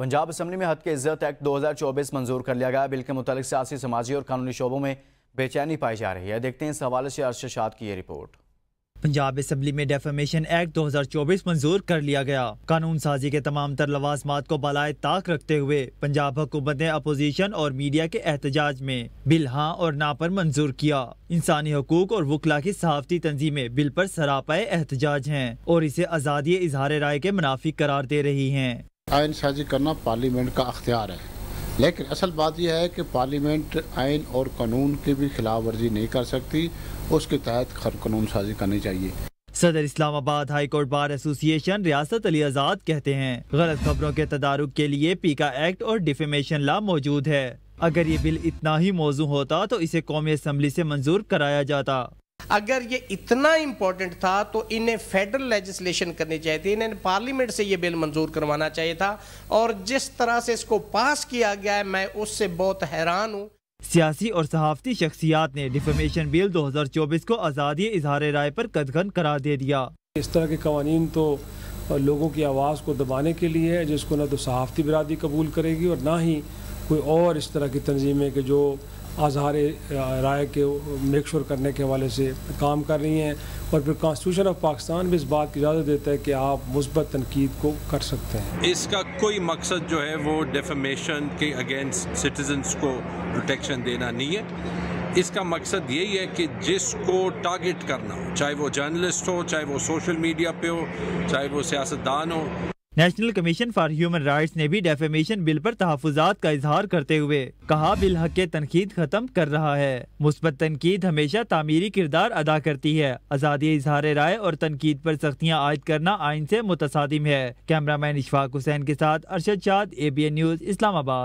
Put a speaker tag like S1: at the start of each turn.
S1: Punjab assembly में हद के इज्जत एक्ट 2024 मंजूर कर लिया गया बिल के मुतालिक सियासी समाजी और कानूनी शोबों में बेचैनी पाई जा रही है देखते हैं इस हवाले से अरशद की ये रिपोर्ट
S2: पंजाब असम्बली में डेफामेशन एक्ट 2024 मंजूर कर लिया गया कानून साजी के तमाम तर लवाजमात को बलाए ताक रखते हुए पंजाब हुकूमत ने अपोजिशन और मीडिया के एहतजाज में बिल हाँ और ना पर मंजूर किया इंसानी हकूक और वकला की सहाफती तंजीमें बिल पर सरापाए एहतजाज हैं और इसे आज़ादी इजहार राय के मुनाफी करार दे रही हैं आयन साजी करना
S3: पार्लियामेंट का अख्तियार है लेकिन असल बात यह है कि पार्लियामेंट आयन और कानून की भी खिलाफ वर्जी नहीं कर सकती उसके तहत खर कानून साजी करनी चाहिए
S2: सदर Islamabad high court bar association Riasat Ali आज़ाद कहते हैं गलत खबरों के तदारुक के लिए पीका एक्ट और डिफेमेशन ला मौजूद है अगर ये बिल इतना ही मौजू होता तो इसे कौमी असम्बली से मंजूर कराया जाता
S1: अगर ये इतना इंपॉर्टेंट था तो इन्हें फेडरल लेजिस्लेशन करनी चाहिए थी इन्हें पार्लियामेंट से ये बिल मंजूर करवाना चाहिए था और जिस तरह से इसको पास किया गया है मैं उससे बहुत हैरान हूँ
S2: सियासी और सहाफ़ती शख्सियात ने डिफेमेशन बिल 2024 को आज़ादी इजहार राय पर कदगन करार दे दिया इस तरह के कवानीन तो लोगों की आवाज़ को दबाने के लिए है जिसको ना तो सहाफ़ती
S4: बरदरी कबूल करेगी और ना ही कोई और इस तरह की तंजीमें के जो आजहार राय के मेक श्योर करने के हवाले से काम कर रही हैं और फिर कॉन्स्टिट्यूशन ऑफ पाकिस्तान भी इस बात की इजाज़त देता है कि आप मुस्बत तनकीद को कर सकते हैं
S3: इसका कोई मकसद जो है वो डेफमेशन के अगेंस्ट सिटीजन्स को प्रोटेक्शन देना नहीं है इसका मकसद यही है कि जिसको टारगेट करना हो चाहे वो जर्नलिस्ट हो चाहे वो सोशल मीडिया पे हो चाहे वो सियासतदान हो
S2: national commission for human rights ने भी डेफेमेशन बिल पर तहफात का इजहार करते हुए कहा बिल हक तनकीद खत्म कर रहा है मुस्बत तनकीद हमेशा तामीरी किरदार अदा करती है आज़ादी इजहार राय और तनकीद पर सख्तियाँ आयद करना आइन से मुतसादिम है कैमरा मैन इशफाक हुसैन के साथ Arshad Chad A B N news Islamabad